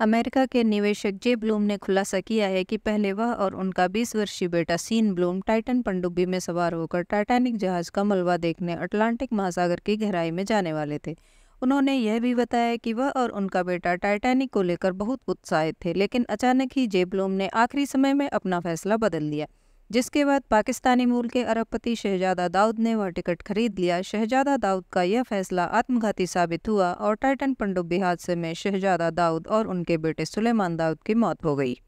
America के निवेशक जे Bloom ने खुलासा किया है कि पहले वह और उनका 20 वर्षीय बेटा सीन ब्लूम टाइटन पनडुब्बी में सवार होकर टाइटैनिक जहाज का मलबा देखने अटलांटिक महासागर की गहराई में जाने वाले थे उन्होंने यह भी बताया कि वह और उनका बेटा टाइटैनिक को लेकर बहुत उत्साहित थे लेकिन अचानक ही जे ब्लूम ने आखिरी समय में अपना फैसला बदल लिया जिसके बाद पाकिस्तानी मूल के अरबपति शहजादा दाऊद ने वह टिकट खरीद लिया शहजादा दाऊद का यह फैसला आत्मघाती साबित हुआ और टाइटन पनडुब्बी हादसे में शहजादा दाऊद और उनके बेटे सुलेमान दाऊद की मौत हो गई